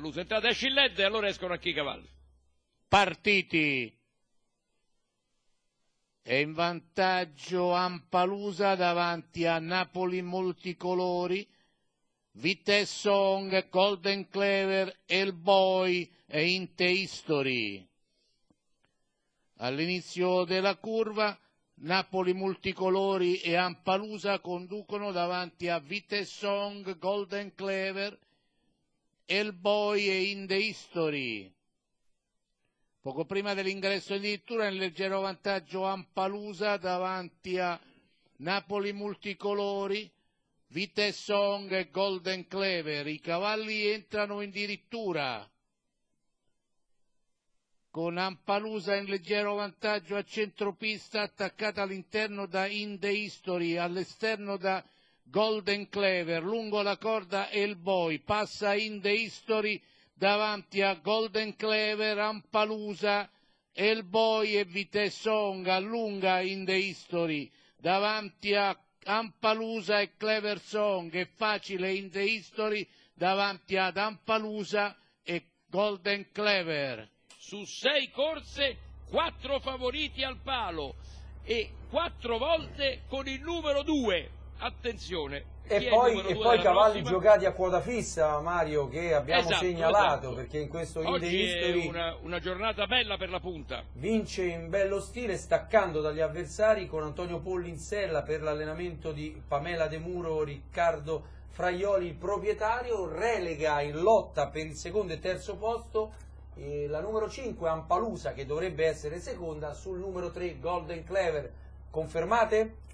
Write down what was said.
Lampedusa, entrate a Scillette e allora escono anche i cavalli. Partiti è in vantaggio Ampalusa davanti a Napoli Multicolori, Vitessong, Golden Clever, El Boy e Inte History. All'inizio della curva Napoli Multicolori e Ampalusa conducono davanti a Vitessong, Golden Clever, Hellboy e In The History. Poco prima dell'ingresso in dirittura in leggero vantaggio Ampalusa davanti a Napoli Multicolori, Vitesse Song e Golden Clever. I cavalli entrano in dirittura con Ampalusa in leggero vantaggio a centropista attaccata all'interno da In The History, all'esterno da Golden Clever, lungo la corda Elboy, passa in The History davanti a Golden Clever, Ampalusa, Elboy e Vitessong, allunga in The History davanti a Ampalusa e Clever Song, è facile in The History davanti ad Ampalusa e Golden Clever. Su sei corse, quattro favoriti al palo e quattro volte con il numero due attenzione. E poi, e poi cavalli prossima? giocati a quota fissa, Mario, che abbiamo esatto, segnalato, esatto. perché in questo Oggi History... Una, una, giornata bella per la punta. Vince in bello stile, staccando dagli avversari con Antonio Polli in sella per l'allenamento di Pamela De Muro, Riccardo Fraioli, il proprietario, relega in lotta per il secondo e terzo posto eh, la numero 5 Ampalusa, che dovrebbe essere seconda, sul numero 3 Golden Clever. Confermate?